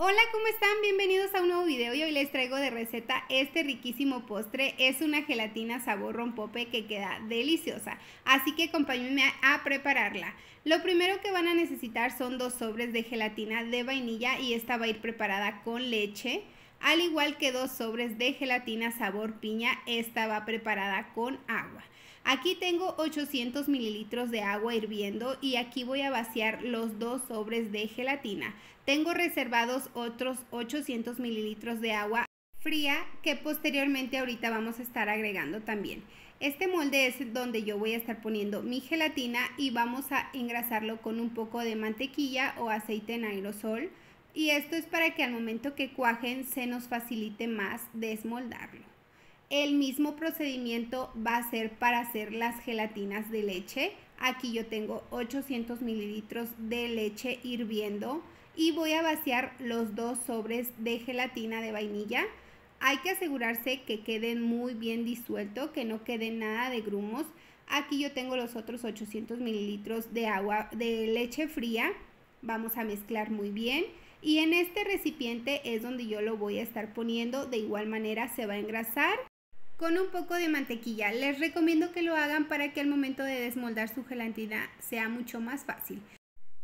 Hola, ¿cómo están? Bienvenidos a un nuevo video y hoy les traigo de receta este riquísimo postre. Es una gelatina sabor rompope que queda deliciosa, así que acompáñenme a prepararla. Lo primero que van a necesitar son dos sobres de gelatina de vainilla y esta va a ir preparada con leche, al igual que dos sobres de gelatina sabor piña, esta va preparada con agua. Aquí tengo 800 mililitros de agua hirviendo y aquí voy a vaciar los dos sobres de gelatina. Tengo reservados otros 800 mililitros de agua fría que posteriormente ahorita vamos a estar agregando también. Este molde es donde yo voy a estar poniendo mi gelatina y vamos a engrasarlo con un poco de mantequilla o aceite en aerosol. Y esto es para que al momento que cuajen se nos facilite más desmoldarlo. El mismo procedimiento va a ser para hacer las gelatinas de leche. Aquí yo tengo 800 mililitros de leche hirviendo y voy a vaciar los dos sobres de gelatina de vainilla. Hay que asegurarse que queden muy bien disuelto, que no quede nada de grumos. Aquí yo tengo los otros 800 mililitros de agua de leche fría. Vamos a mezclar muy bien. Y en este recipiente es donde yo lo voy a estar poniendo. De igual manera se va a engrasar con un poco de mantequilla. Les recomiendo que lo hagan para que al momento de desmoldar su gelatina sea mucho más fácil.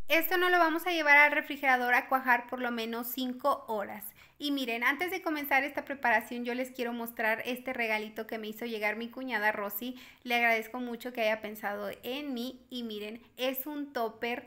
Esto no lo vamos a llevar al refrigerador a cuajar por lo menos 5 horas. Y miren, antes de comenzar esta preparación yo les quiero mostrar este regalito que me hizo llegar mi cuñada Rosy. Le agradezco mucho que haya pensado en mí y miren, es un topper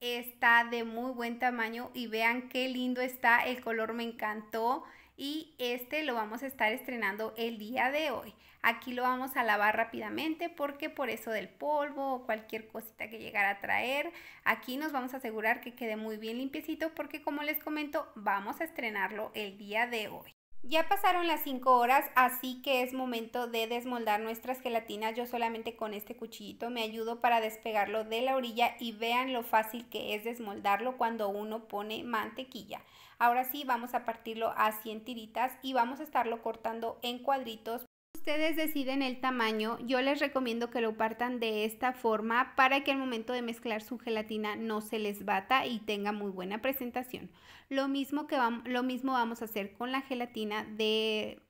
está de muy buen tamaño y vean qué lindo está, el color me encantó y este lo vamos a estar estrenando el día de hoy. Aquí lo vamos a lavar rápidamente porque por eso del polvo o cualquier cosita que llegara a traer, aquí nos vamos a asegurar que quede muy bien limpiecito porque como les comento, vamos a estrenarlo el día de hoy. Ya pasaron las 5 horas, así que es momento de desmoldar nuestras gelatinas. Yo solamente con este cuchillito me ayudo para despegarlo de la orilla y vean lo fácil que es desmoldarlo cuando uno pone mantequilla. Ahora sí, vamos a partirlo a 100 tiritas y vamos a estarlo cortando en cuadritos ustedes deciden el tamaño, yo les recomiendo que lo partan de esta forma para que al momento de mezclar su gelatina no se les bata y tenga muy buena presentación. Lo mismo, que lo mismo vamos a hacer con la gelatina de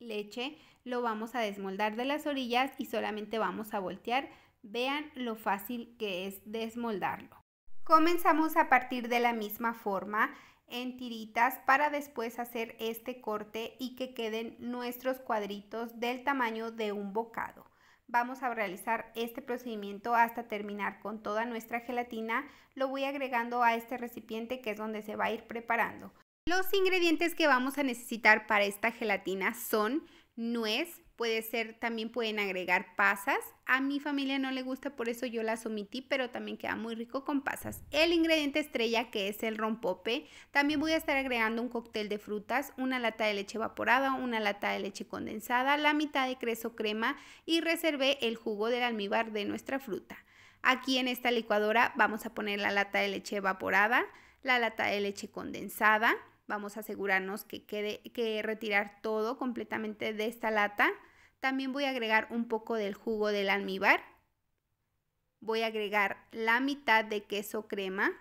leche, lo vamos a desmoldar de las orillas y solamente vamos a voltear. Vean lo fácil que es desmoldarlo. Comenzamos a partir de la misma forma en tiritas para después hacer este corte y que queden nuestros cuadritos del tamaño de un bocado. Vamos a realizar este procedimiento hasta terminar con toda nuestra gelatina. Lo voy agregando a este recipiente que es donde se va a ir preparando. Los ingredientes que vamos a necesitar para esta gelatina son nuez, Puede ser, también pueden agregar pasas. A mi familia no le gusta, por eso yo las omití, pero también queda muy rico con pasas. El ingrediente estrella, que es el rompope. También voy a estar agregando un cóctel de frutas, una lata de leche evaporada, una lata de leche condensada, la mitad de creso crema y reservé el jugo del almíbar de nuestra fruta. Aquí en esta licuadora vamos a poner la lata de leche evaporada, la lata de leche condensada, Vamos a asegurarnos que quede que retirar todo completamente de esta lata. También voy a agregar un poco del jugo del almíbar. Voy a agregar la mitad de queso crema.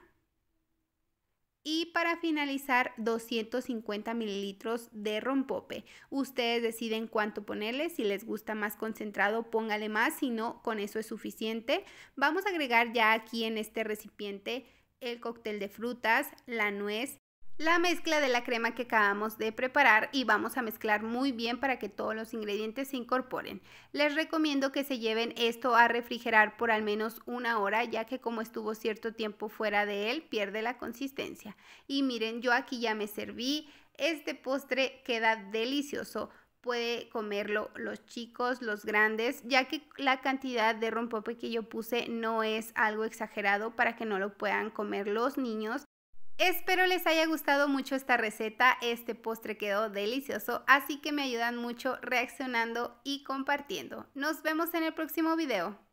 Y para finalizar, 250 mililitros de rompope. Ustedes deciden cuánto ponerle. Si les gusta más concentrado, póngale más. Si no, con eso es suficiente. Vamos a agregar ya aquí en este recipiente el cóctel de frutas, la nuez, la mezcla de la crema que acabamos de preparar y vamos a mezclar muy bien para que todos los ingredientes se incorporen. Les recomiendo que se lleven esto a refrigerar por al menos una hora ya que como estuvo cierto tiempo fuera de él pierde la consistencia. Y miren yo aquí ya me serví, este postre queda delicioso puede comerlo los chicos, los grandes, ya que la cantidad de rompope que yo puse no es algo exagerado para que no lo puedan comer los niños Espero les haya gustado mucho esta receta, este postre quedó delicioso, así que me ayudan mucho reaccionando y compartiendo. Nos vemos en el próximo video.